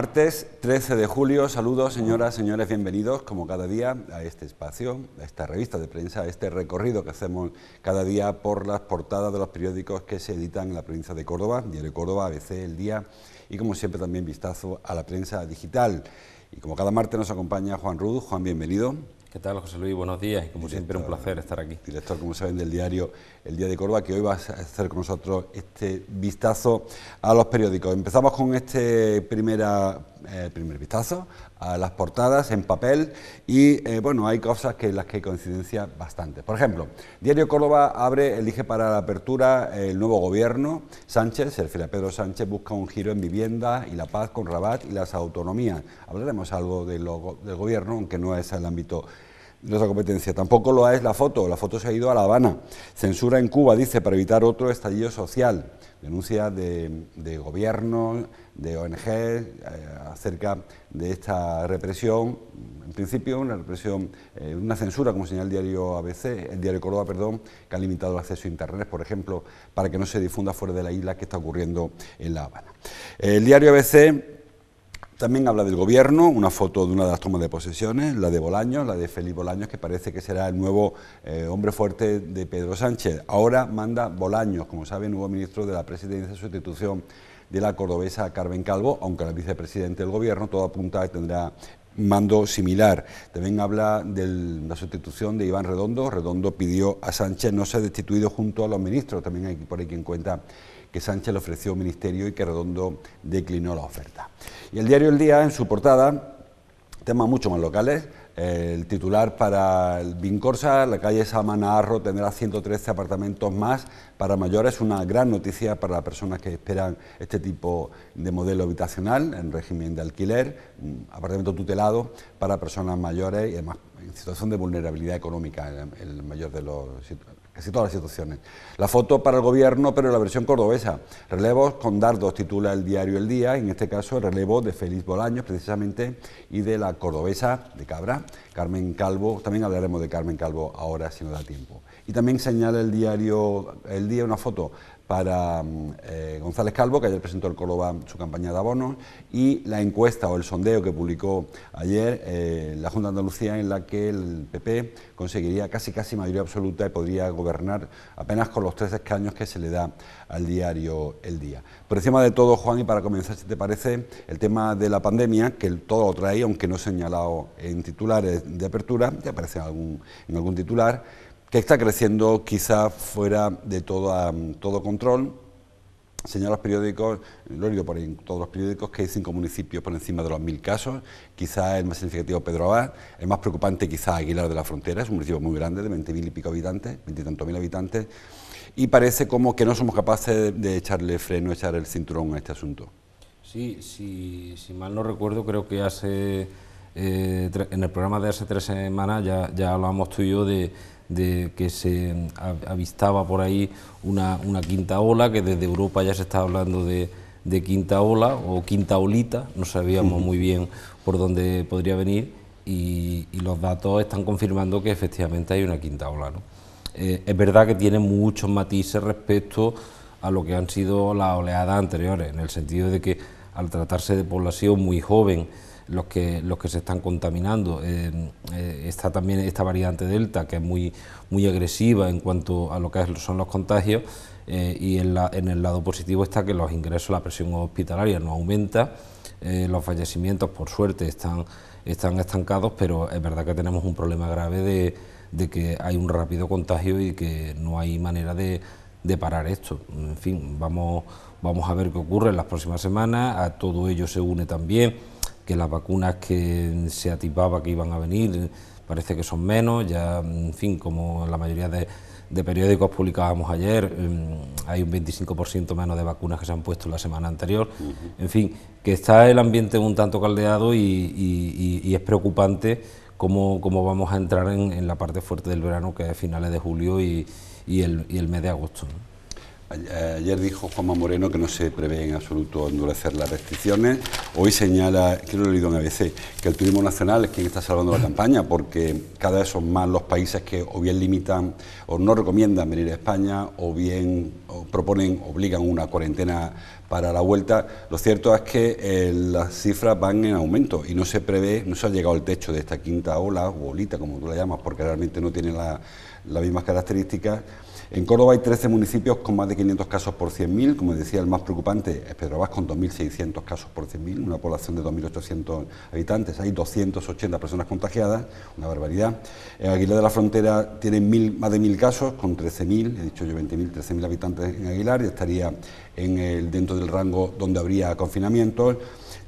Martes 13 de julio, saludos señoras, señores, bienvenidos como cada día a este espacio, a esta revista de prensa, a este recorrido que hacemos cada día por las portadas de los periódicos que se editan en la provincia de Córdoba, Diario Córdoba, ABC, El Día y como siempre también vistazo a la prensa digital. Y como cada martes nos acompaña Juan Rud, Juan, bienvenido. ¿Qué tal, José Luis? Buenos días como siempre un placer estar aquí. Director, como saben, del diario El Día de Córdoba, que hoy va a hacer con nosotros este vistazo a los periódicos. Empezamos con este primera, eh, primer vistazo a las portadas en papel y, eh, bueno, hay cosas que las que hay coincidencia bastante. Por ejemplo, Diario Córdoba abre, elige para la apertura el nuevo gobierno. Sánchez, el fila Pedro Sánchez, busca un giro en vivienda y la paz con Rabat y las autonomías. Hablaremos algo de del gobierno, aunque no es el ámbito la competencia. Tampoco lo es la foto, la foto se ha ido a La Habana. Censura en Cuba, dice, para evitar otro estallido social. Denuncia de, de de ONG, eh, acerca de esta represión. En principio, una represión, eh, una censura, como señala el diario ABC, el diario Córdoba, perdón, que ha limitado el acceso a Internet, por ejemplo, para que no se difunda fuera de la isla que está ocurriendo en La Habana. El diario ABC también habla del gobierno, una foto de una de las tomas de posesiones, la de Bolaños, la de Felipe Bolaños, que parece que será el nuevo eh, hombre fuerte de Pedro Sánchez. Ahora manda Bolaños, como sabe, nuevo ministro de la presidencia, sustitución de la cordobesa Carmen Calvo, aunque la vicepresidente del gobierno, todo apunta que tendrá mando similar. También habla de la sustitución de Iván Redondo. Redondo pidió a Sánchez no ser destituido junto a los ministros. También hay por ahí en cuenta que Sánchez le ofreció al ministerio y que Redondo declinó la oferta. Y el diario El Día, en su portada, temas mucho más locales, eh, el titular para el Vincorsa, la calle Arro, tendrá 113 apartamentos más para mayores, una gran noticia para las personas que esperan este tipo de modelo habitacional en régimen de alquiler, apartamento tutelado para personas mayores y además en situación de vulnerabilidad económica, el mayor de los todas las situaciones. La foto para el gobierno, pero la versión cordobesa. Relevos con dardos, titula el diario El Día, en este caso el relevo de Félix Bolaños, precisamente, y de la cordobesa de Cabra, Carmen Calvo. También hablaremos de Carmen Calvo ahora, si no da tiempo. Y también señala el diario El Día una foto para mm, eh, González Calvo, que ayer presentó el Córdoba su campaña de abonos, y la encuesta o el sondeo que publicó ayer eh, la Junta de Andalucía, en la que el PP conseguiría casi casi mayoría absoluta y podría gobernar apenas con los tres escaños que se le da al diario El Día. Por encima de todo, Juan, y para comenzar, si te parece, el tema de la pandemia, que todo lo trae, aunque no señalado en titulares de apertura, ya aparece algún, en algún titular, que está creciendo quizás fuera de todo control. señoras periódicos, lo he por ahí en todos los periódicos, que hay cinco municipios por encima de los mil casos. quizá el más significativo Pedro Abad, el más preocupante quizás Aguilar de la Frontera, es un municipio muy grande, de mil y pico habitantes, 20 tantos mil habitantes, y parece como que no somos capaces de echarle freno, echar el cinturón a este asunto. Sí, sí si mal no recuerdo, creo que hace, eh, en el programa de hace tres semanas ya, ya hablábamos tú y yo de de que se avistaba por ahí una, quinta ola, que desde Europa ya se está hablando de, quinta ola o quinta olita, no sabíamos muy bien por dónde podría venir y, los datos están confirmando que efectivamente hay una quinta ola. ¿no? Eh, es verdad que tiene muchos matices respecto a lo que han sido las oleadas anteriores, en el sentido de que al tratarse de población muy joven, los que, los que se están contaminando. Eh, eh, está también esta variante Delta, que es muy, muy agresiva en cuanto a lo que son los contagios, eh, y en, en, el lado positivo está que los ingresos, la presión hospitalaria no aumenta, los fallecimientos, por suerte, están, están estancados, pero es verdad que tenemos un problema grave de, que hay un rápido contagio y que no hay manera de, de parar esto. En fin, vamos, vamos a ver qué ocurre en las próximas semanas, a todo ello se une también que las vacunas que se atipaba que iban a venir parece que son menos, ya, en fin, como la mayoría de, periódicos publicábamos ayer, em, hay un 25% menos de vacunas que se han puesto la semana anterior, en fin, que está el ambiente un tanto caldeado y, es preocupante cómo, cómo, vamos a entrar en, la parte fuerte del verano, que es finales de julio y, el, mes de agosto. Eh, ayer dijo Juanma Moreno que no se prevé en absoluto endurecer las restricciones. Hoy señala, que lo leído en ABC, que el turismo nacional es quien está salvando la campaña porque cada vez son más los países que o bien limitan o no recomiendan venir a España o bien proponen, obligan una cuarentena para la vuelta. Lo cierto es que eh, las cifras van en aumento y no se prevé, no se ha llegado al techo de esta quinta ola, o bolita como tú la llamas, porque realmente no tiene las mismas características en Córdoba hay 13 municipios con más de 500 casos por 100.000, como decía, el más preocupante es Pedro con 2.600 casos por 100.000, una población de 2.800 habitantes, hay 280 personas contagiadas, una barbaridad. En eh, Aguilar de la Frontera tiene más de 1.000 casos, con 13.000, he dicho yo 20.000, 13.000 habitantes en Aguilar, y estaría en el, dentro del rango donde habría confinamiento...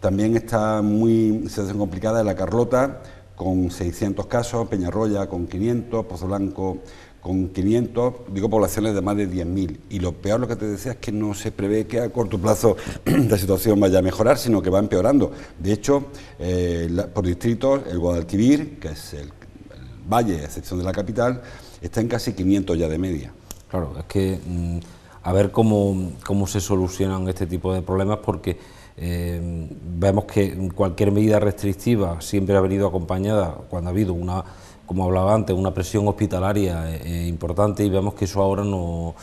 También está muy situación complicada La Carlota, con 600 casos, Peñarroya con 500, Pozo Blanco con 500, digo, poblaciones de más de 10.000. Y lo peor, lo que te decía, es que no se prevé que a corto plazo la situación vaya a mejorar, sino que va empeorando. De hecho, eh, por distritos, el Guadalquivir, que es el, valle, a excepción de la capital, está en casi 500 ya de media. Claro, es que mm, a ver cómo, se solucionan este tipo de problemas, porque eh, vemos que cualquier medida restrictiva siempre ha venido acompañada, cuando ha habido una como hablaba antes, una presión hospitalaria eh, eh, importante y vemos que eso ahora no,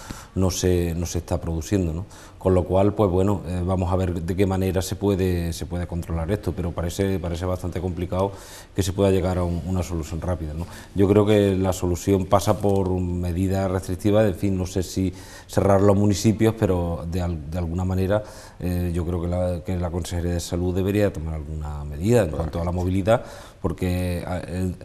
se, no se está produciendo. Con lo cual, pues bueno, eh, vamos a ver de qué manera se puede, se puede controlar esto, pero parece, parece bastante complicado que se pueda llegar a una solución rápida. Yo creo que la solución pasa por medidas restrictivas, en fin, no sé si cerrar los municipios, pero de, alguna manera eh, yo creo que la, que la Consejería de Salud debería tomar alguna medida en cuanto a la movilidad, porque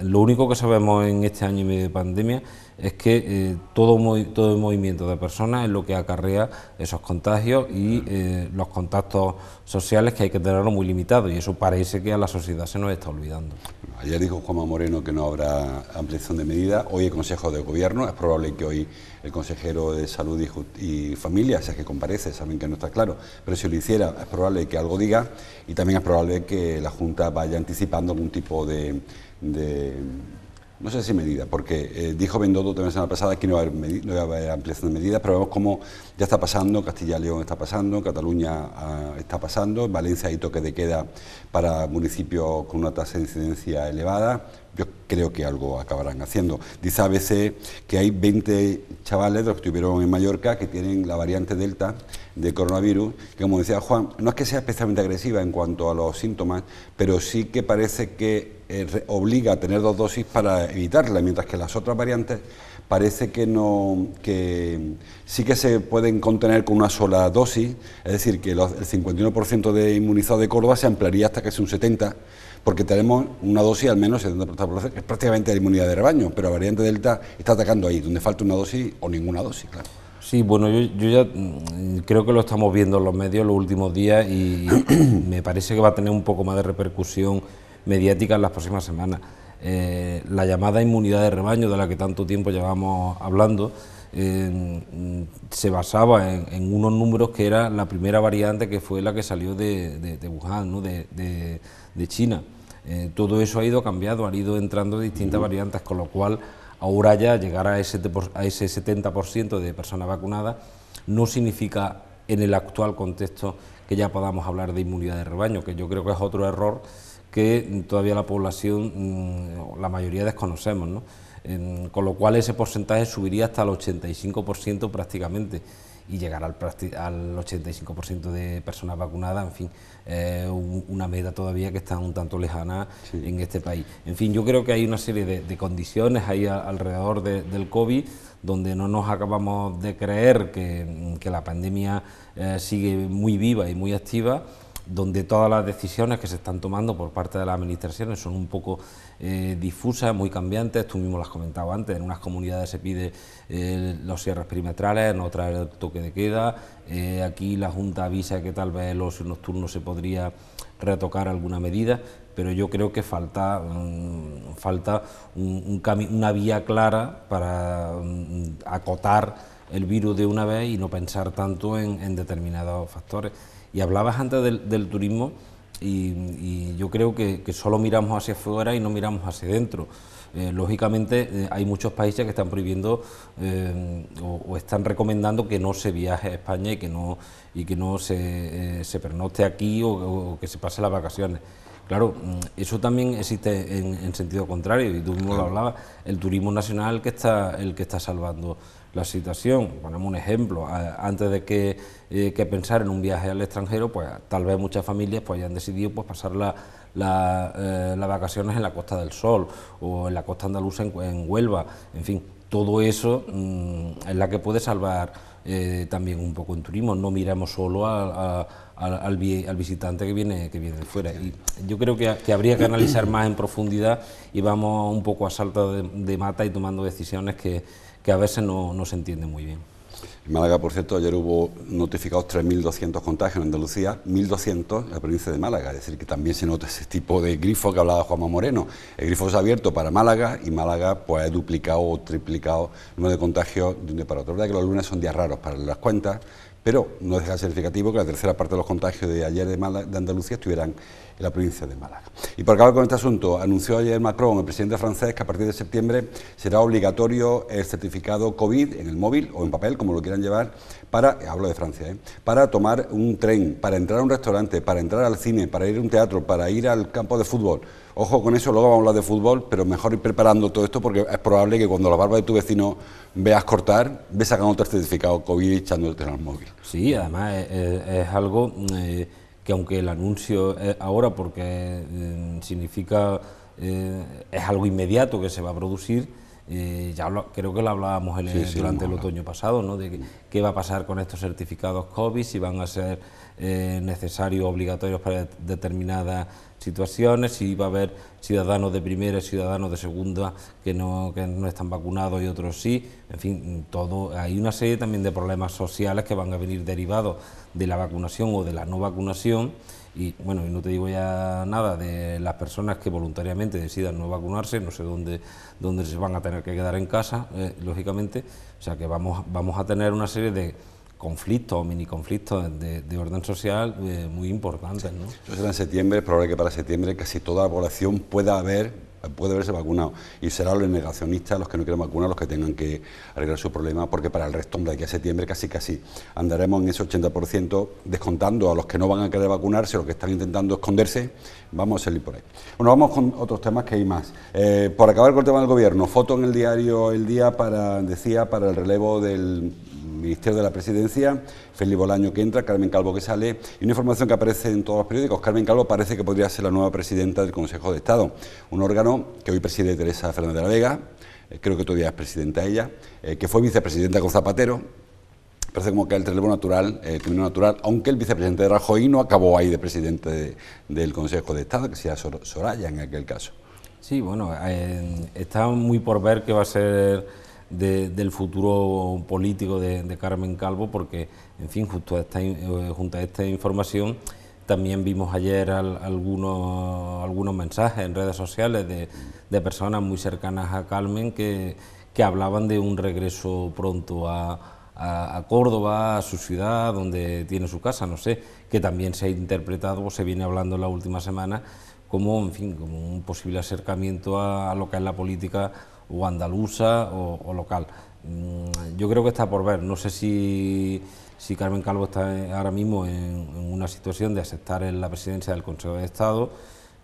lo único que sabemos en este año y medio de pandemia es que eh, todo, todo el movimiento de personas es lo que acarrea esos contagios y eh, los contactos sociales que hay que tenerlo muy limitados y eso parece que a la sociedad se nos está olvidando. Ayer dijo Juanma Moreno que no habrá ampliación de medidas, hoy el Consejo de Gobierno, es probable que hoy el consejero de Salud y, Familia, si es que comparece, saben que no está claro, pero si lo hiciera es probable que algo diga y también es probable que la Junta vaya anticipando algún tipo de no sé si medida, porque eh, dijo Bendodo también la semana pasada que no iba a haber, a haber ampliación de medidas, pero vemos cómo ya está pasando, Castilla y León está pasando, Cataluña ah, está pasando, Valencia hay toque de queda para municipios con una tasa de incidencia elevada. Yo creo que algo acabarán haciendo. Dice a que hay 20 chavales de los que estuvieron en Mallorca que tienen la variante Delta de coronavirus, que como decía Juan, no es que sea especialmente agresiva en cuanto a los síntomas, pero sí que parece que eh, obliga a tener dos dosis para evitarla, mientras que las otras variantes parece que no que sí que se puede contener con una sola dosis, es decir, que el 51% de inmunizado de Córdoba se ampliaría hasta que sea un 70%, porque tenemos una dosis al menos 70%, es prácticamente la inmunidad de rebaño, pero la variante Delta está atacando ahí, donde falta una dosis o ninguna dosis, claro. Sí, bueno, yo, ya mm, creo que lo estamos viendo en los medios los últimos días y me parece que va a tener un poco más de repercusión mediática en las próximas semanas. Eh, la llamada inmunidad de rebaño de la que tanto tiempo llevamos hablando, se basaba en, unos números que era la primera variante que fue la que salió de, de Wuhan, de, China. Eh, todo eso ha ido cambiando, han ido entrando distintas variantes, con lo cual ahora ya llegar a ese, a ese 70% de personas vacunadas no significa en el actual contexto que ya podamos hablar de inmunidad de rebaño, que yo creo que es otro error que todavía la población, mm, la mayoría desconocemos. ¿no? con lo cual ese porcentaje subiría hasta el 85% prácticamente y llegar al, 85% de personas vacunadas, en fin, una meta todavía que está un tanto lejana en este país. En fin, yo creo que hay una serie de, condiciones ahí alrededor del COVID donde no nos acabamos de creer que, la pandemia eh, sigue muy viva y muy activa donde todas las decisiones que se están tomando por parte de las administraciones son un poco eh, difusas, muy cambiantes, tú mismo las has antes, en unas comunidades se pide eh, los cierres perimetrales, en otras el toque de queda, eh, aquí la Junta avisa que tal vez el ocio nocturno se podría retocar alguna medida, pero yo creo que falta, mm, falta una vía clara para mm, acotar el virus de una vez y no pensar tanto en determinados factores. Y hablabas antes del, turismo y, yo creo que, solo miramos hacia afuera y no miramos hacia dentro. Eh, lógicamente eh, hay muchos países que están prohibiendo eh, o, están recomendando que no se viaje a España y que no, y que no se, se pernocte aquí o, que se pase las vacaciones. Claro, mm, eso también existe en, sentido contrario, y tú mismo lo hablabas, el turismo nacional que está, el que está salvando la situación, ponemos un ejemplo, antes de que, eh, que, pensar en un viaje al extranjero, pues tal vez muchas familias pues, hayan decidido pues, pasar eh, las vacaciones en la Costa del Sol o en la costa andaluza en, Huelva, en fin, todo eso mm, es la que puede salvar eh, también un poco en turismo, no miramos solo al, al, visitante que viene, que viene de fuera. yo creo que, habría que analizar más en profundidad y vamos un poco a salto de mata y tomando decisiones que, que a veces no, se entiende muy bien. En Málaga, por cierto, ayer hubo notificados 3.200 contagios en Andalucía, 1.200 en la provincia de Málaga, es decir, que también se nota ese tipo de grifo que hablaba Juanma Moreno. El grifo se ha abierto para Málaga y Málaga pues, ha duplicado o triplicado el número de contagios de un día para otro. La verdad que los lunes son días raros para las cuentas, pero no deja significativo que la tercera parte de los contagios de ayer de, de Andalucía estuvieran en la provincia de Málaga. Y por acabar con este asunto, anunció ayer Macron, el presidente francés, que a partir de septiembre será obligatorio el certificado COVID en el móvil o en papel, como lo quieran llevar, para, hablo de Francia, ¿eh? para tomar un tren, para entrar a un restaurante, para entrar al cine, para ir a un teatro, para ir al campo de fútbol. Ojo con eso, luego vamos a hablar de fútbol, pero mejor ir preparando todo esto porque es probable que cuando la barba de tu vecino veas cortar, ves sacando otro certificado COVID y echándote en móvil. Sí, además es, algo eh, que aunque el anuncio ahora porque eh, significa, es algo inmediato que se va a producir, eh, ya creo que lo hablábamos en el, durante el otoño pasado, ¿no? de qué va a pasar con estos certificados COVID, si van a ser eh, necesarios, obligatorios para determinadas situaciones, si va a haber ciudadanos de primera y ciudadanos de segunda que no, que no están vacunados y otros sí. En fin, todo hay una serie también de problemas sociales que van a venir derivados de la vacunación o de la no vacunación y bueno, y no te digo ya nada de las personas que voluntariamente decidan no vacunarse, no sé dónde, dónde se van a tener que quedar en casa, eh, lógicamente. O sea que vamos, vamos a tener una serie de conflictos o mini conflictos de, orden social eh, muy importantes. Entonces en septiembre probable que para septiembre casi toda la población pueda haber puede verse vacunado. Y será los negacionistas, los que no quieran vacunar, los que tengan que arreglar su problema, porque para el resto, de aquí a septiembre, casi casi andaremos en ese 80%, descontando a los que no van a querer vacunarse, los que están intentando esconderse, vamos a salir por ahí. Bueno, vamos con otros temas que hay más. Eh, por acabar con el tema del gobierno, foto en el diario El Día para, decía, para el relevo del Ministerio de la Presidencia, Felipe Bolaño que entra, Carmen Calvo que sale, y una información que aparece en todos los periódicos, Carmen Calvo parece que podría ser la nueva presidenta del Consejo de Estado, un órgano que hoy preside Teresa Fernández de la Vega, eh, creo que todavía es presidenta ella, eh, que fue vicepresidenta con Zapatero, parece como que el relevo natural, el camino natural, aunque el vicepresidente de Rajoy no acabó ahí de presidente del Consejo de Estado, que sea Soraya en aquel caso. Sí, bueno, está muy por ver qué va a ser del futuro político de, Carmen Calvo, porque, en fin, eh, junto a esta información también vimos ayer algunos, algunos mensajes en redes sociales de, de personas muy cercanas a Carmen que, que hablaban de un regreso pronto a, a, Córdoba, a su ciudad, donde tiene su casa, no sé, que también se ha interpretado o se viene hablando en la última semana como, en fin, como un posible acercamiento a lo que es la política o andaluza o, local. Mm, yo creo que está por ver. No sé si, si Carmen Calvo está ahora mismo en, una situación de aceptar la presidencia del Consejo de Estado.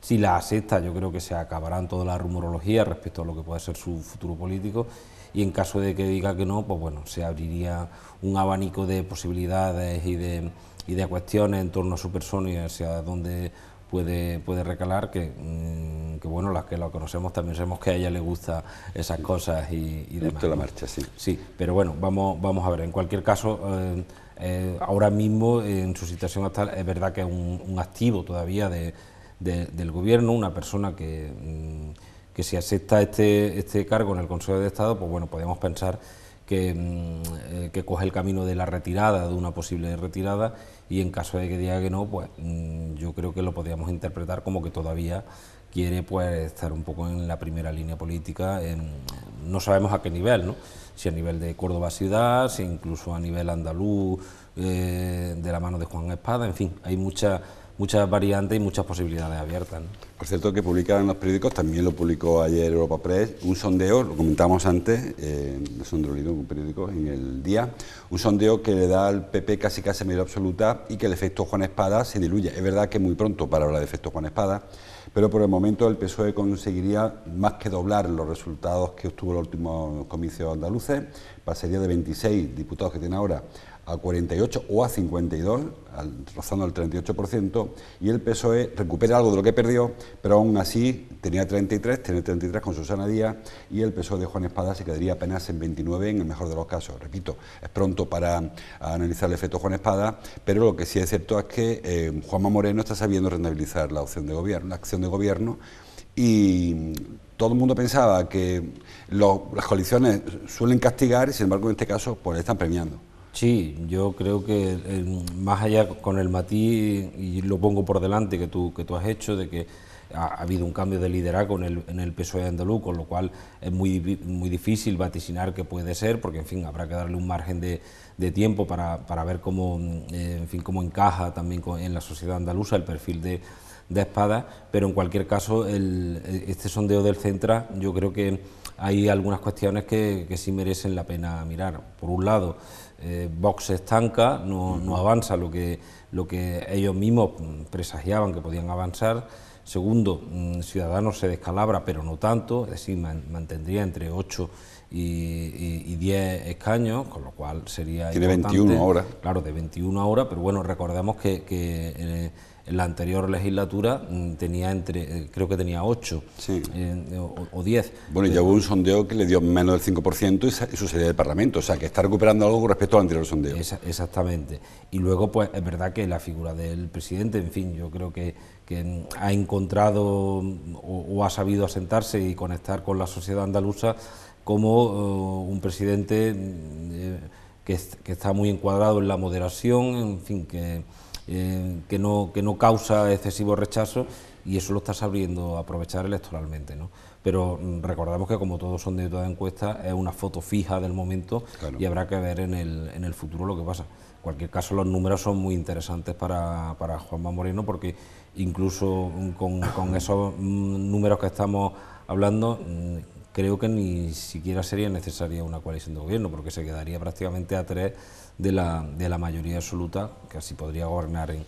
Si la acepta, yo creo que se acabarán toda la rumorología respecto a lo que puede ser su futuro político. Y en caso de que diga que no, pues bueno, se abriría un abanico de posibilidades y de, y de cuestiones en torno a su persona y hacia dónde puede, recalar, mm, que, bueno, las que la conocemos también sabemos que a ella le gusta esas cosas y, y demás. la marcha, sí. Sí, pero bueno, vamos, vamos a ver. En cualquier caso, eh, eh, ahora mismo en su situación actual es verdad que es un, activo todavía del gobierno, una persona mm, que, si acepta este, este cargo en el Consejo de Estado, pues bueno, podemos pensar que, mm, eh, que coge el camino de la retirada, de una posible retirada, y en caso de que diga que no, pues mm, yo creo que lo podríamos interpretar como que todavía quiere pues estar un poco en la primera línea política, no sabemos a qué nivel, ¿no? si a nivel de Córdoba ciudad, si incluso a nivel andaluz, eh, de la mano de Juan Espada, en fin, hay mucha muchas variantes y muchas posibilidades abiertas. Por cierto, que publicaron los periódicos, también lo publicó ayer Europa Press, un sondeo, lo comentamos antes, eh, un periódico en el día, un sondeo que le da al PP casi casi medio absoluta y que el efecto Juan Espada se diluye. Es verdad que muy pronto para hablar de efecto Juan Espada, pero por el momento el PSOE conseguiría más que doblar los resultados que obtuvo en los últimos comicios andaluces, pasaría de 26 diputados que tiene ahora a 48 o a 52, al, rozando el 38%, y el PSOE recupera algo de lo que perdió, pero aún así tenía 33, tiene 33 con Susana Díaz, y el PSOE de Juan Espada se quedaría apenas en 29 en el mejor de los casos. Repito, es pronto para analizar el efecto Juan Espada, pero lo que sí es cierto es que eh, Juanma Moreno está sabiendo rentabilizar la opción de gobierno, la acción de gobierno, y todo el mundo pensaba que las coaliciones suelen castigar, y sin embargo en este caso pues le están premiando. Sí, yo creo que eh, más allá con el matiz, y lo pongo por delante, que tú, que tú has hecho, de que ha, habido un cambio de liderazgo en el, PSOE andaluz, con lo cual es muy, muy difícil vaticinar qué puede ser, porque en fin, habrá que darle un margen de, tiempo para, ver cómo, eh, en fin, cómo encaja también en la sociedad andaluza el perfil de, de espada, pero en cualquier caso este sondeo del Centra yo creo que hay algunas cuestiones que, que sí merecen la pena mirar. Por un lado, eh, Vox estanca, no, avanza lo que, ellos mismos presagiaban que podían avanzar. Segundo, mm, Ciudadanos se descalabra, pero no tanto, es decir, mantendría entre 8 y, 10 escaños, con lo cual sería... Tiene de 21 ahora. Claro, de 21 ahora, pero bueno, recordemos que, que eh, la anterior legislatura mm, tenía entre, eh, creo que tenía 8 eh, o, 10. Bueno, y eh, hubo un sondeo que le dio menos del 5% y eso sería del Parlamento, o sea, que está recuperando algo respecto al anterior sondeo. exactamente. Y luego, pues es verdad que la figura del presidente, en fin, yo creo que, ha encontrado mm, o, ha sabido asentarse y conectar con la sociedad andaluza como oh, un presidente mm, que está muy encuadrado en la moderación, en fin, que eh, que, no, que no causa excesivo rechazo y eso lo está sabiendo aprovechar electoralmente. Pero mm, recordamos que como todos son de toda encuesta, es una foto fija del momento y habrá que ver en el, futuro lo que pasa. En cualquier caso, los números son muy interesantes para, para Juanma Moreno porque incluso mm, con esos mm, números que estamos hablando, creo que ni siquiera sería necesaria una coalición de gobierno porque se quedaría prácticamente a tres de la, de la mayoría absoluta, que así podría gobernar en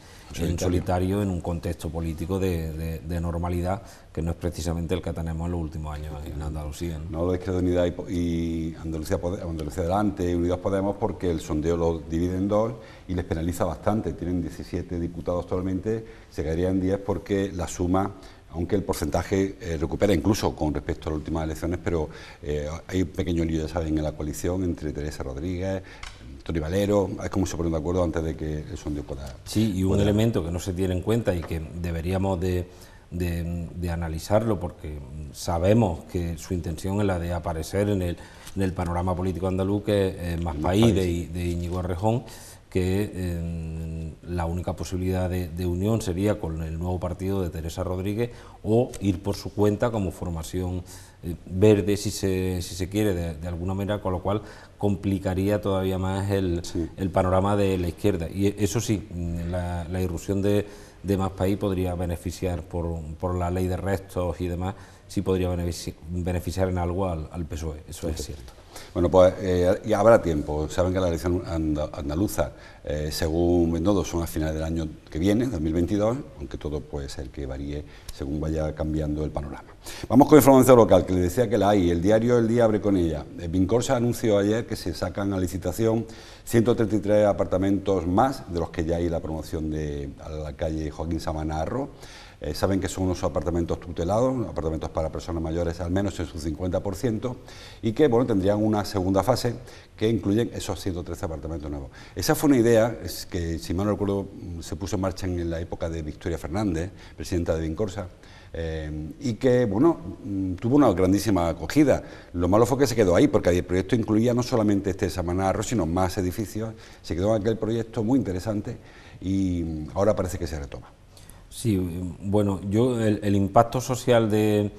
solitario. en, un contexto político de, normalidad que no es precisamente el que tenemos en los últimos años en Andalucía. No, lo Izquierda Unida y, y Andalucía, Andalucía adelante y Unidos Podemos porque el sondeo lo divide en dos y les penaliza bastante. Tienen 17 diputados actualmente, se caerían 10 porque la suma aunque el porcentaje eh, recupera incluso con respecto a las últimas elecciones, pero eh, hay un pequeño lío, ya saben, en la coalición entre Teresa Rodríguez, Tony es como se ponen de acuerdo antes de que el sondeo pueda... Sí, y un elemento que no se tiene en cuenta y que deberíamos de, analizarlo porque sabemos que su intención es la de aparecer en el, en panorama político andaluz, que es eh, más, país, de, de Íñigo Arrejón que em, la única posibilidad de, unión sería con el nuevo partido de Teresa Rodríguez o ir por su cuenta como formación eh, verde, si se, si se quiere, de, alguna manera, con lo cual complicaría todavía más el, panorama de la izquierda. Y eso sí, la, la irrupción de, de, Más País podría beneficiar por, la ley de restos y demás, sí podría beneficiar en algo al, PSOE, eso es cierto. Bueno, pues eh, habrá tiempo. Saben que la elección andaluza, eh, según Bendodo, son a finales del año que viene, 2022, aunque todo puede ser que varíe según vaya cambiando el panorama. Vamos con información local, que les decía que la hay. El diario El Día abre con ella. Eh, Vincorsa anunció ayer que se sacan a licitación 133 apartamentos más, de los que ya hay la promoción de a la calle Joaquín Samanarro. Eh, saben que son unos apartamentos tutelados, apartamentos para personas mayores al menos en su 50%, y que bueno, tendrían una segunda fase que incluyen esos 113 apartamentos nuevos. Esa fue una idea que, si mal no recuerdo, mm, se puso en marcha en la época de Victoria Fernández, presidenta de Vincorsa. Eh, y que bueno mm, tuvo una grandísima acogida. Lo malo fue que se quedó ahí, porque el proyecto incluía no solamente este Samanarro, sino más edificios. Se quedó en aquel proyecto muy interesante y mm, ahora parece que se retoma. Sí, bueno, yo el, impacto social de,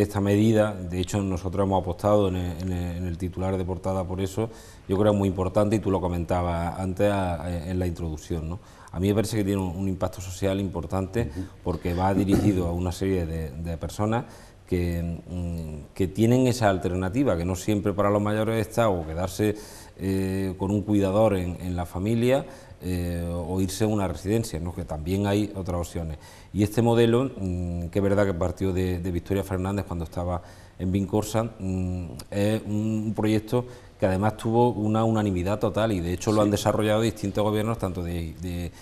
esta medida, de hecho nosotros hemos apostado en el, titular de portada por eso, yo creo que es muy importante y tú lo comentabas antes en la introducción. ¿no? A mí me parece que tiene un, impacto social importante porque va dirigido a una serie de, personas mm, que, tienen esa alternativa, que no siempre para los mayores está o quedarse eh, con un cuidador en la familia eh, o irse a una residencia, ¿no? que también hay otras opciones. Y este modelo, mm, que es verdad que partió de, Victoria Fernández cuando estaba en Vincorsa, mm, es un proyecto que además tuvo una unanimidad total y de hecho lo han desarrollado distintos gobiernos, tanto de,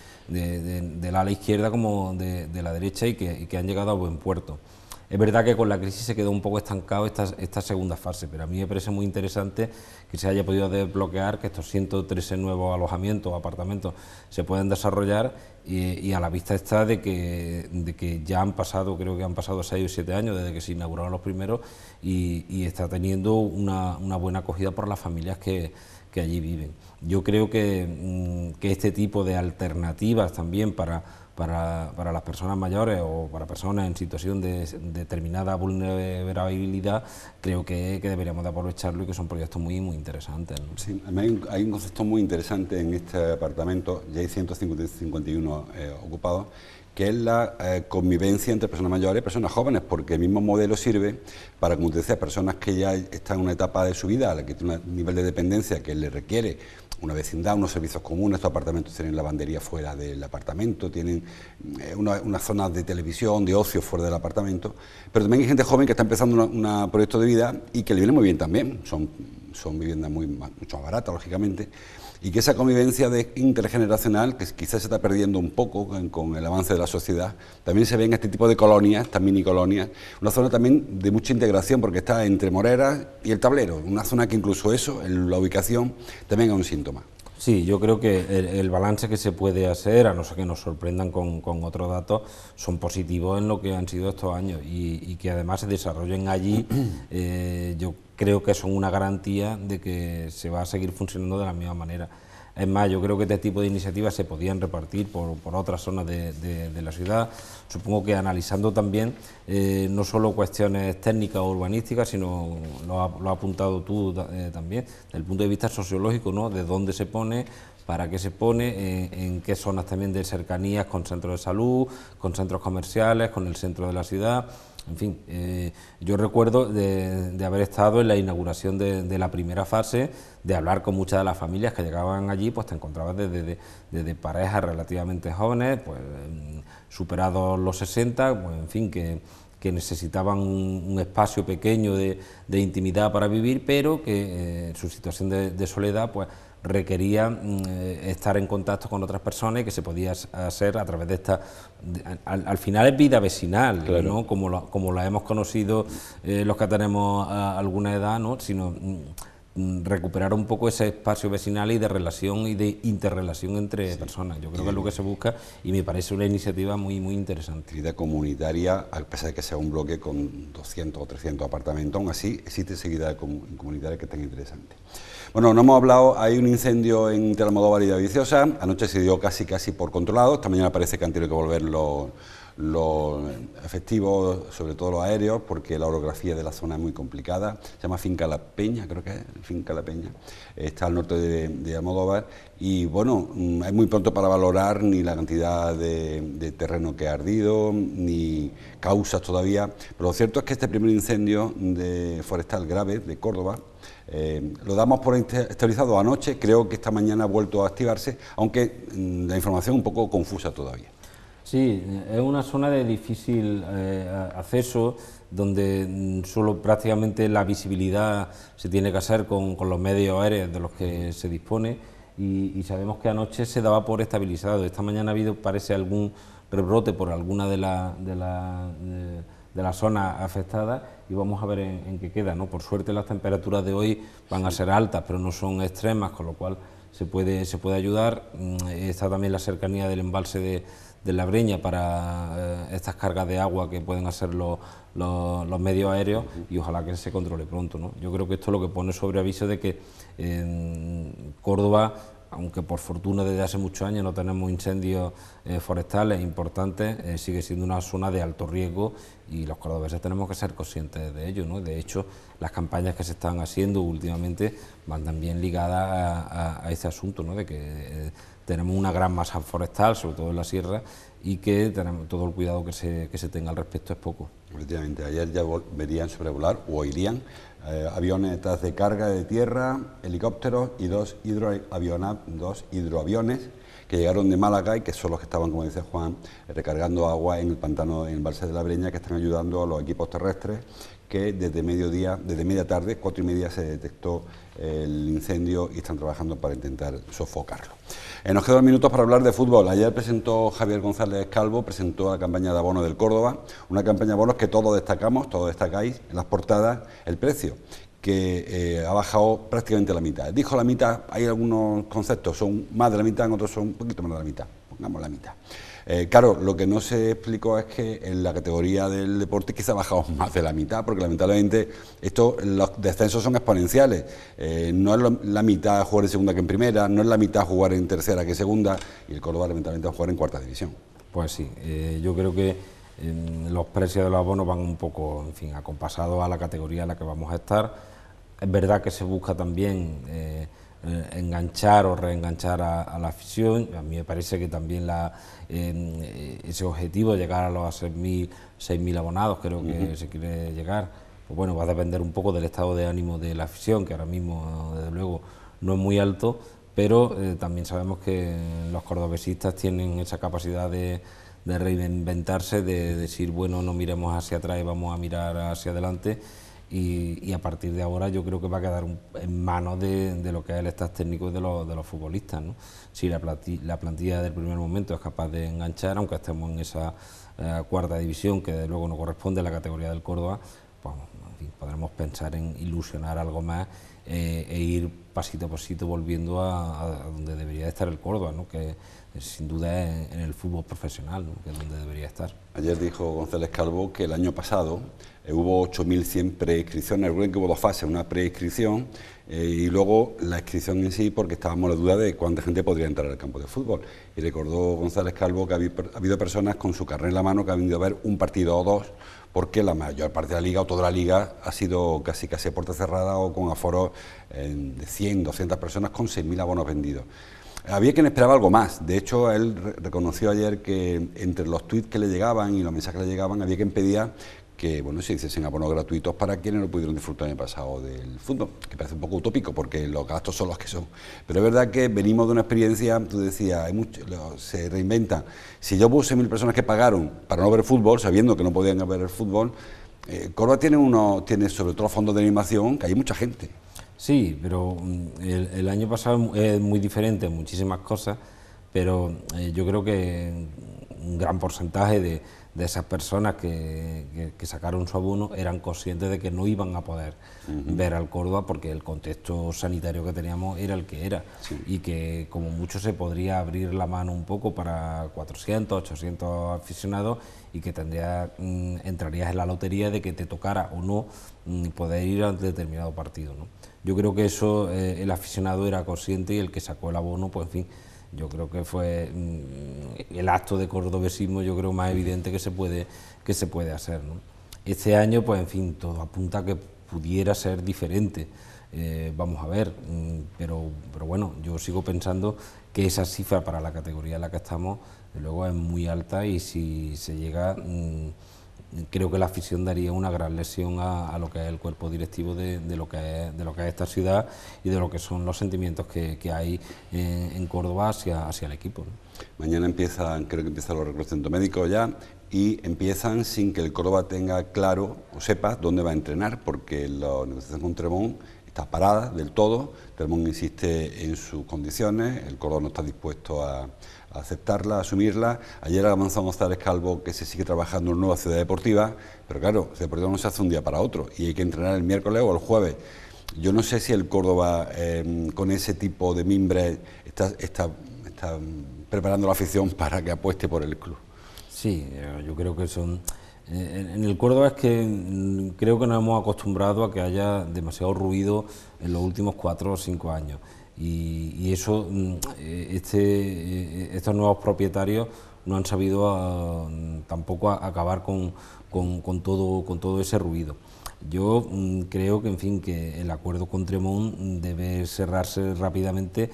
la ala izquierda como de, la derecha, y que han llegado a buen puerto. Es verdad que con la crisis se quedó un poco estancado esta, segunda fase, pero a mí me parece muy interesante que se haya podido desbloquear, que estos 113 nuevos alojamientos o apartamentos se puedan desarrollar y, a la vista está de que, ya han pasado, creo que han pasado 6 o 7 años desde que se inauguraron los primeros y, está teniendo una, buena acogida por las familias que, allí viven. Yo creo mm, que este tipo de alternativas también para para, las personas mayores o para personas en situación de determinada vulnerabilidad, creo que, deberíamos aprovecharlo y que son proyectos muy, muy interesante Sí, hay un, concepto muy interesante en este departamento, ya hay 151 eh, ocupados, que es la eh, convivencia entre personas mayores y personas jóvenes, porque el mismo modelo sirve para, como te decía, personas que ya están en una etapa de su vida, a la que tiene un nivel de dependencia que le requiere una vecindad, unos servicios comunes, estos apartamentos tienen lavandería fuera del apartamento, tienen eh, una, zona de televisión, de ocio fuera del apartamento, pero también hay gente joven que está empezando un proyecto de vida y que le viene muy bien también, son, viviendas muy, mucho más baratas, lógicamente, y que esa convivencia de intergeneracional, que quizás se está perdiendo un poco con, el avance de la sociedad, también se ve en este tipo de colonias, estas mini colonias, una zona también de mucha integración porque está entre Morera y el tablero, una zona que incluso eso, en la ubicación, también es un síntoma. Sí, yo creo que el, balance que se puede hacer, a no ser que nos sorprendan con, otros otro dato, son positivos en lo que han sido estos años y, que además se desarrollen allí, eh, yo creo que son una garantía de que se va a seguir funcionando de la misma manera. Es más, yo creo que este tipo de iniciativas se podían repartir por, otras zonas de, la ciudad, supongo que analizando también eh, no solo cuestiones técnicas o urbanísticas, sino lo, ha, has apuntado tú eh, también, desde el punto de vista sociológico, ¿no? de dónde se pone, para qué se pone, eh, en, qué zonas también de cercanías con centros de salud, con centros comerciales, con el centro de la ciudad. En fin, eh, yo recuerdo de, haber estado en la inauguración de, la primera fase, de hablar con muchas de las familias que llegaban allí, pues te encontrabas desde, parejas relativamente jóvenes, pues mm, superados los 60, pues en fin, que, necesitaban un, espacio pequeño de, intimidad para vivir, pero que eh, su situación de soledad, pues requería mm, eh, estar en contacto con otras personas que se podía hacer a través de esta... al, final es vida vecinal, ¿no? como, la, como la hemos conocido eh, los que tenemos alguna edad, sino mm, mm, recuperar un poco ese espacio vecinal y de relación y de interrelación entre personas. Yo creo que es lo que se busca y me parece una iniciativa muy, muy interesante. Vida comunitaria, a pesar de que sea un bloque con 200 o 300 apartamentos, aún así existe seguida comunitaria que es tan interesante. Bueno, no hemos hablado, hay un incendio en Telmodóvar y de Viciosa, anoche se dio casi casi por controlado, esta mañana parece que han tenido que volver los, efectivos, sobre todo los aéreos, porque la orografía de la zona es muy complicada, se llama Finca La Peña, creo que es, Finca La Peña, está al norte de, de Almodóvar y bueno, mm, es muy pronto para valorar ni la cantidad de, de terreno que ha ardido, ni causas todavía, pero lo cierto es que este primer incendio de forestal grave de Córdoba, eh, lo damos por estabilizado anoche, creo que esta mañana ha vuelto a activarse, aunque mm, la información es un poco confusa todavía. Sí, es una zona de difícil eh, acceso, donde mm, solo prácticamente la visibilidad se tiene que hacer con, los medios aéreos de los que se dispone y, sabemos que anoche se daba por estabilizado. Esta mañana ha habido, parece, algún rebrote por alguna de, la, de, la, de las zonas afectadas y vamos a ver en, qué queda. ¿no? Por suerte las temperaturas de hoy van a ser altas, pero no son extremas, con lo cual se puede, se puede ayudar. Mm, está también la cercanía del embalse de, de la breña para eh, estas cargas de agua que pueden hacer los, medios aéreos y ojalá que se controle pronto. ¿no? Yo creo que esto es lo que pone sobre aviso de que Córdoba aunque por fortuna desde hace muchos años no tenemos incendios eh, forestales importantes, eh, sigue siendo una zona de alto riesgo y los cordobeses tenemos que ser conscientes de ello. ¿no? De hecho, las campañas que se están haciendo últimamente van también ligadas a, este ese asunto, de que eh, tenemos una gran masa forestal, sobre todo en la sierra, y que tenemos, todo el cuidado que se, que se tenga al respecto es poco. Efectivamente, ayer ya verían sobrevolar o irían eh, aviones de carga de tierra, helicópteros y dos, dos hidroaviones que llegaron de Málaga y que son los que estaban, como dice Juan, recargando agua en el pantano, en el Balsa de la Breña, que están ayudando a los equipos terrestres que desde mediodía, desde media tarde, cuatro y media, se detectó eh, el incendio y están trabajando para intentar sofocarlo. nos quedan minutos para hablar de fútbol. Ayer presentó Javier González Calvo, presentó la campaña de abono del Córdoba, una campaña de abonos que todos destacamos, todos destacáis en las portadas, el precio que eh, ha bajado prácticamente la mitad. Dijo la mitad, hay algunos conceptos, son más de la mitad, en otros son un poquito menos de la mitad, pongamos la mitad. Eh, claro, lo que no se explicó es que en la categoría del deporte quizá ha bajado más de la mitad, porque lamentablemente esto, los descensos son exponenciales. Eh, no es la mitad jugar en segunda que en primera, no es la mitad jugar en tercera que en segunda, y el Córdoba lamentablemente va a jugar en cuarta división. Pues sí, eh, yo creo que los precios de los abonos van un poco, en fin, acompasados a la categoría en la que vamos a estar. Es verdad que se busca también eh, enganchar o reenganchar a, la afición. A mí me parece que también la, em, eh, ese objetivo, llegar a los 6.000 abonados, creo que se quiere llegar, pues bueno, va a depender un poco del estado de ánimo de la afición, que ahora mismo, desde luego, no es muy alto, pero eh, también sabemos que los cordobesistas tienen esa capacidad de, de reinventarse, de decir, bueno, no miremos hacia atrás y vamos a mirar hacia adelante y, a partir de ahora yo creo que va a quedar en manos de, lo que es el staff técnico de los, de los futbolistas. Si la plantilla, del primer momento es capaz de enganchar, aunque estemos en esa eh, cuarta división que luego no corresponde a la categoría del Córdoba, pues, podremos pensar en ilusionar algo más eh, e ir pasito a pasito volviendo a, donde debería estar el Córdoba, ¿no? que sin duda en, el fútbol profesional, que es donde debería estar. Ayer dijo González Calvo que el año pasado eh, hubo 8.100 preinscripciones. recuerden que hubo dos fases, una preinscripción eh, y luego la inscripción en sí, porque estábamos en la duda de cuánta gente podría entrar al campo de fútbol. Y recordó González Calvo que ha habido personas con su carrera en la mano que han venido a ver un partido o dos, porque la mayor parte de la liga o toda la liga ha sido casi casi a puerta cerrada o con aforos eh, de 100, 200 personas con 6.000 abonos vendidos. Había quien esperaba algo más. De hecho, él reconoció ayer que entre los tweets que le llegaban y los mensajes que le llegaban, había quien pedía que bueno, se hiciesen abonos gratuitos para quienes no pudieron disfrutar en el pasado del fútbol, que parece un poco utópico porque los gastos son los que son. Pero es verdad que venimos de una experiencia, tú decías, se reinventa. Si yo puse mil personas que pagaron para no ver fútbol, sabiendo que no podían ver el fútbol, eh, Córdoba tiene, uno, tiene sobre todo fondos de animación, que hay mucha gente. Sí, pero mm, el, año pasado es muy diferente muchísimas cosas, pero eh, yo creo que un gran porcentaje de, esas personas que, sacaron su abono eran conscientes de que no iban a poder ver al Córdoba porque el contexto sanitario que teníamos era el que era y que como mucho se podría abrir la mano un poco para 400, 800 aficionados y que tendría, mm, entrarías en la lotería de que te tocara o no mm, poder ir a determinado partido. ¿no? Yo creo que eso eh, el aficionado era consciente y el que sacó el abono, pues en fin, yo creo que fue mm, el acto de cordobesismo, yo creo, más evidente que se puede, que se puede hacer. ¿no? Este año, pues en fin, todo apunta a que pudiera ser diferente. Eh, vamos a ver, mm, pero, pero bueno, yo sigo pensando que esa cifra para la categoría en la que estamos, de luego, es muy alta y si se llega... Mm, creo que la afición daría una gran lesión a, lo que es el cuerpo directivo de, lo que es, de lo que es esta ciudad y de lo que son los sentimientos que, hay en, Córdoba hacia, el equipo. Mañana empiezan, creo que empiezan los reclutamientos médicos ya y empiezan sin que el Córdoba tenga claro o sepa dónde va a entrenar porque la negociación con Trebón está parada del todo, ...Termón insiste en sus condiciones, el Córdoba no está dispuesto a, aceptarla, a asumirla. Ayer avanzado González Calvo que se sigue trabajando en una nueva ciudad deportiva, pero claro, el deporte no se hace un día para otro y hay que entrenar el miércoles o el jueves. Yo no sé si el Córdoba, em, con ese tipo de mimbre, está, está preparando la afición para que apueste por el club. Sí, eh, yo creo que son eh, en el Córdoba es que mm, creo que nos hemos acostumbrado a que haya demasiado ruido en los últimos cuatro o cinco años. Y, eso, mm, eh, este, eh, estos nuevos propietarios no han sabido ah, mm, tampoco acabar con, todo, con todo ese ruido. Yo creo que, en fin, que el acuerdo con Tremont debe cerrarse rápidamente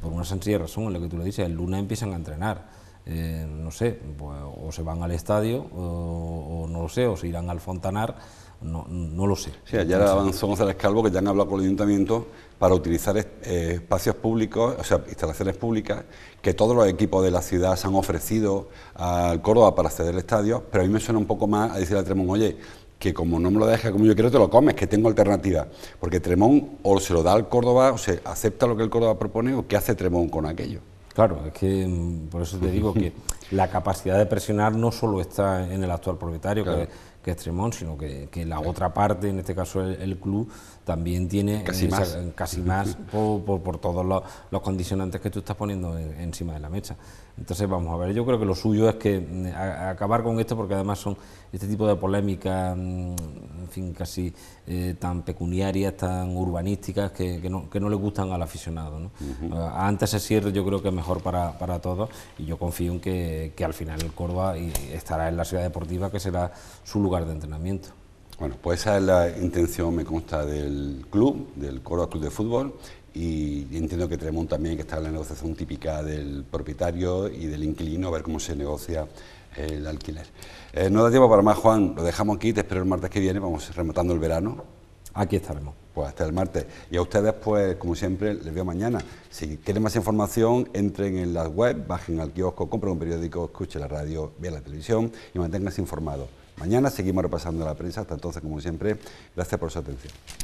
por una sencilla razón, en lo que tú lo dices, el Luna empiezan a entrenar. no sé, pues, o se van al estadio, o, no lo sé, o se irán al Fontanar, no, no lo sé. Sí, ayer avanzó González Calvo que ya han hablado con el ayuntamiento para utilizar eh, espacios públicos, o sea, instalaciones públicas, que todos los equipos de la ciudad se han ofrecido al Córdoba para acceder al estadio, pero a mí me suena un poco más a decirle a Tremón, oye, que como no me lo deja como yo quiero, te lo comes, que tengo alternativa. Porque Tremón o se lo da al Córdoba, o se acepta lo que el Córdoba propone, o qué hace Tremón con aquello. Claro, es que mm, por eso te digo que la capacidad de presionar no solo está en el actual propietario, que, que, es Tremón, sino que, la otra parte, en este caso el, club, también tiene casi más, casi más por, todos los, condicionantes que tú estás poniendo encima de la mecha. Entonces vamos a ver, yo creo que lo suyo es que mm, acabar con esto porque además son este tipo de polémicas, mm, en fin, casi eh, tan pecuniarias, tan urbanísticas, que, no, le gustan al aficionado. Ah, antes se cierre yo creo que es mejor para, todos y yo confío en que, al final el Córdoba estará en la ciudad deportiva que será su lugar de entrenamiento. Bueno, pues esa es la intención, me consta, del club, del Coro Club de Fútbol, y entiendo que tenemos también que está en la negociación típica del propietario y del inquilino, a ver cómo se negocia eh, el alquiler. Eh, no da tiempo para más, Juan, lo dejamos aquí, te espero el martes que viene, vamos rematando el verano. Aquí estaremos. Pues hasta el martes. Y a ustedes, pues, como siempre, les veo mañana. Si quieren más información, entren en la web, bajen al kiosco, compren un periódico, escuchen la radio, vean la televisión y manténganse informados. Mañana seguimos repasando la prensa. Hasta entonces, como siempre, gracias por su atención.